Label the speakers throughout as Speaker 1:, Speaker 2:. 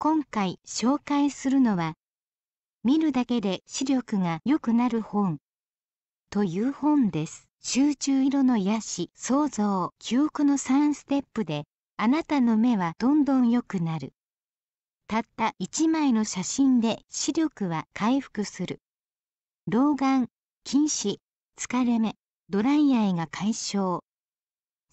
Speaker 1: 今回紹介するのは
Speaker 2: 見るだけで視力が良くなる本という本です。集中色の癒し、想像、記憶の3ステップであなたの目はどんどん良くなる。たった1枚の写真で視力は回復する。老眼、近視、疲れ目、ドライアイが解消。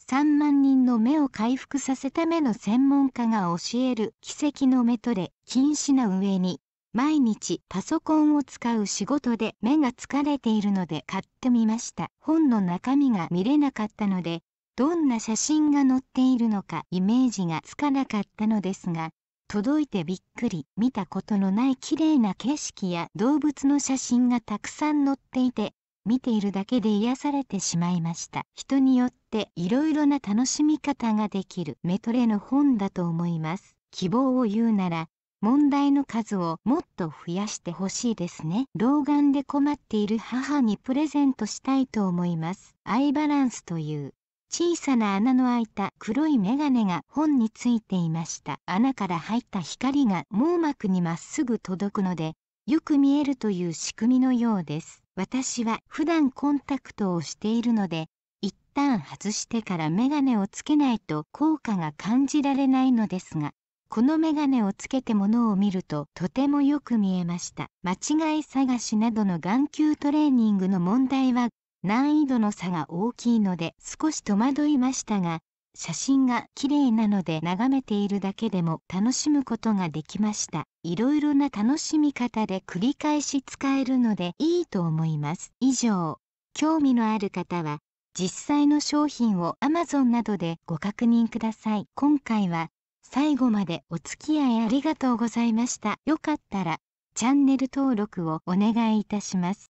Speaker 2: 3万人の目を回復させた目の専門家が教える奇跡の目トレ禁止な上に毎日パソコンを使う仕事で目が疲れているので買ってみました本の中身が見れなかったのでどんな写真が載っているのかイメージがつかなかったのですが届いてびっくり見たことのない綺麗な景色や動物の写真がたくさん載っていて見ているだけで癒されてしまいました人によっていろいろな楽しみ方ができるメトレの本だと思います希望を言うなら問題の数をもっと増やしてほしいですね老眼で困っている母にプレゼントしたいと思いますアイバランスという小さな穴の開いた黒いメガネが本についていました穴から入った光が網膜にまっすぐ届くのでよく見えるという仕組みのようです私は普段コンタクトをしているので一旦外してからメガネをつけないと効果が感じられないのですがこのメガネをつけてものを見るととてもよく見えました間違い探しなどの眼球トレーニングの問題は難易度の差が大きいので少し戸惑いましたが写真が綺麗なので眺めているだけでも楽しむことができましたいろいろな楽しみ方で繰り返し使えるのでいいと思います以上興味のある方は実際の商品を Amazon などでご確認ください今回は最後までお付き合いありがとうございましたよかったらチャンネル登
Speaker 1: 録をお願いいたします